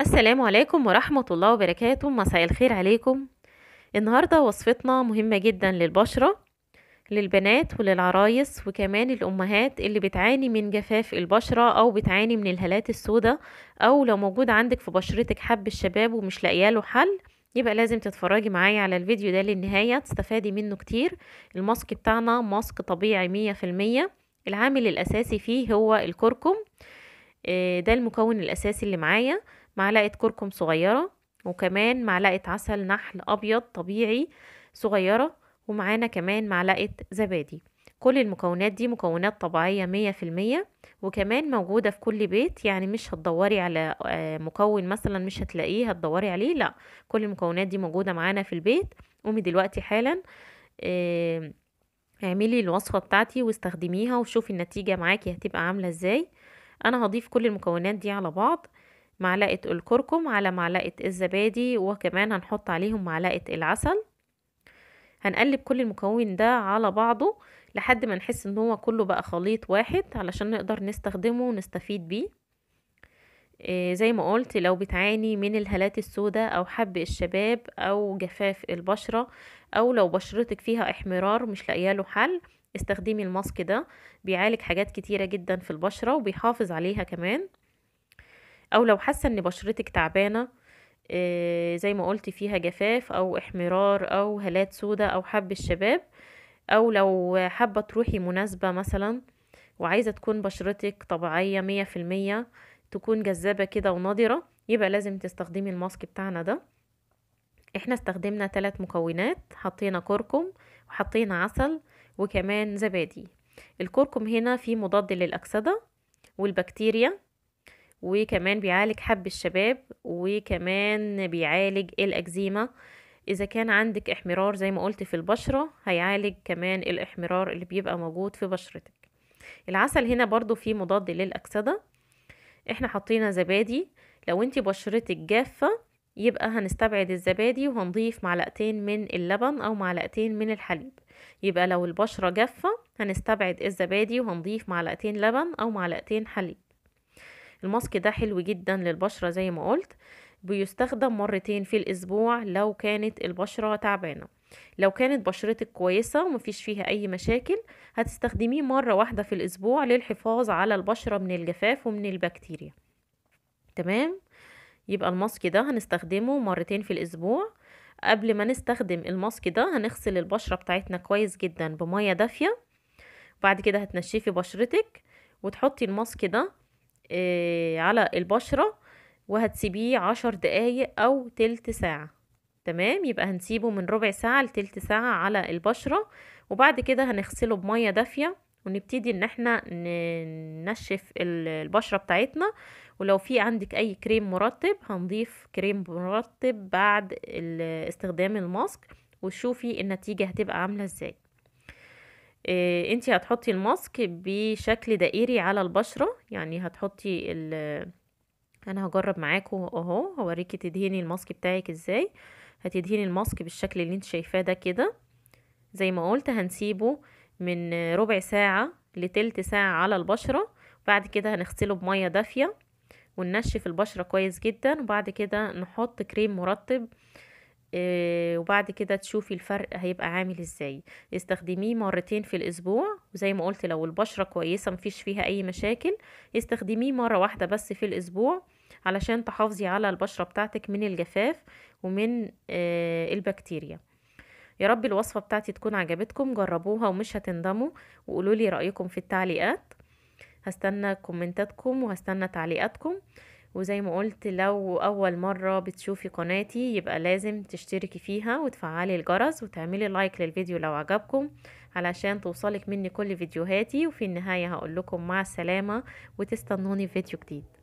السلام عليكم ورحمة الله وبركاته مساء الخير عليكم النهاردة وصفتنا مهمة جدا للبشرة للبنات وللعرايس وكمان الأمهات اللي بتعاني من جفاف البشرة أو بتعاني من الهالات السوداء أو لو موجود عندك في بشرتك حب الشباب ومش لاقياله حل يبقى لازم تتفرجي معايا على الفيديو ده للنهاية تستفادي منه كتير الماسك بتاعنا ماسك طبيعي مية في المية العامل الأساسي فيه هو الكركم آه، ده المكون الأساسي اللي معايا معلقة كركم صغيرة وكمان معلقة عسل نحل أبيض طبيعي صغيرة ومعانا كمان معلقة زبادي كل المكونات دي مكونات طبيعية مية في المية وكمان موجودة في كل بيت يعني مش هتدوري على آه، مكون مثلا مش هتلاقيه هتدوري عليه لا كل المكونات دي موجودة معانا في البيت قومي دلوقتي حالا آه، اعملي الوصفة بتاعتي واستخدميها وشوفي النتيجة معاكي هتبقى عاملة ازاي انا هضيف كل المكونات دي على بعض معلقة الكركم على معلقة الزبادي وكمان هنحط عليهم معلقة العسل هنقلب كل المكون ده على بعضه لحد ما نحس ان هو كله بقى خليط واحد علشان نقدر نستخدمه ونستفيد بيه إيه زي ما قلت لو بتعاني من الهالات السوداء او حب الشباب او جفاف البشرة او لو بشرتك فيها احمرار مش لاقيه له حل استخدمي الماسك ده بيعالج حاجات كتيرة جدا في البشرة وبيحافظ عليها كمان او لو حاسه ان بشرتك تعبانه آه، زي ما قلت فيها جفاف او احمرار او هالات سودة او حب الشباب او لو حابه تروحي مناسبه مثلا وعايزه تكون بشرتك طبيعيه مية في المية تكون جذابه كده ونضره يبقى لازم تستخدمي الماسك بتاعنا ده احنا استخدمنا ثلاث مكونات حطينا كركم وحطينا عسل وكمان زبادي الكركم هنا فيه مضاد للاكسده والبكتيريا وكمان بيعالج حب الشباب وكمان بيعالج الأكزيما إذا كان عندك احمرار زي ما قلت في البشرة هيعالج كمان الاحمرار اللي بيبقى موجود في بشرتك العسل هنا برضو فيه مضاد للأكسدة احنا حطينا زبادي لو انت بشرتك جافة يبقى هنستبعد الزبادي وهنضيف معلقتين من اللبن او معلقتين من الحليب يبقى لو البشرة جافة هنستبعد الزبادي وهنضيف معلقتين لبن او معلقتين حليب الماسك ده حلو جدا للبشرة زي ما قلت بيستخدم مرتين في الأسبوع لو كانت البشرة تعبانة لو كانت بشرتك كويسة ومفيش فيها أي مشاكل هتستخدميه مرة واحدة في الأسبوع للحفاظ على البشرة من الجفاف ومن البكتيريا تمام يبقى الماسك ده هنستخدمه مرتين في الأسبوع قبل ما نستخدم الماسك ده هنغسل البشرة بتاعتنا كويس جدا بمية دافية بعد كده هتنشفي بشرتك وتحطي الماسك ده آه، على البشرة وهتسيبيه عشر دقايق أو تلت ساعة تمام يبقى هنسيبه من ربع ساعة لتلت ساعة على البشرة وبعد كده هنغسله بمية دافية ونبتدي ان احنا ننشف البشرة بتاعتنا ولو في عندك اي كريم مرطب هنضيف كريم مرطب بعد استخدام الماسك وشوفي النتيجة هتبقى عاملة ازاي آه، انت هتحطي الماسك بشكل دائري على البشرة يعني هتحطي ال انا هجرب معاكم اهو هوريكي تدهني الماسك بتاعك ازاي هتدهني الماسك بالشكل اللي انت شايفاه ده كده زي ما قلت هنسيبه من ربع ساعة لتلت ساعة على البشرة بعد كده هنغسله بمية دافية وننشف البشرة كويس جدا وبعد كده نحط كريم مرطب آه، وبعد كده تشوفي الفرق هيبقى عامل ازاي استخدميه مرتين في الاسبوع وزي ما قلت لو البشره كويسه مفيش فيها اي مشاكل استخدميه مره واحده بس في الاسبوع علشان تحافظي على البشره بتاعتك من الجفاف ومن آه، البكتيريا يا رب الوصفه بتاعتي تكون عجبتكم جربوها ومش هتندموا وقولولي رايكم في التعليقات هستنى كومنتاتكم وهستنى تعليقاتكم وزي ما قلت لو اول مرة بتشوفي قناتي يبقى لازم تشتركي فيها وتفعلي الجرس وتعملي لايك للفيديو لو عجبكم علشان توصلك مني كل فيديوهاتي وفي النهاية هقول لكم مع السلامة وتستنوني في فيديو جديد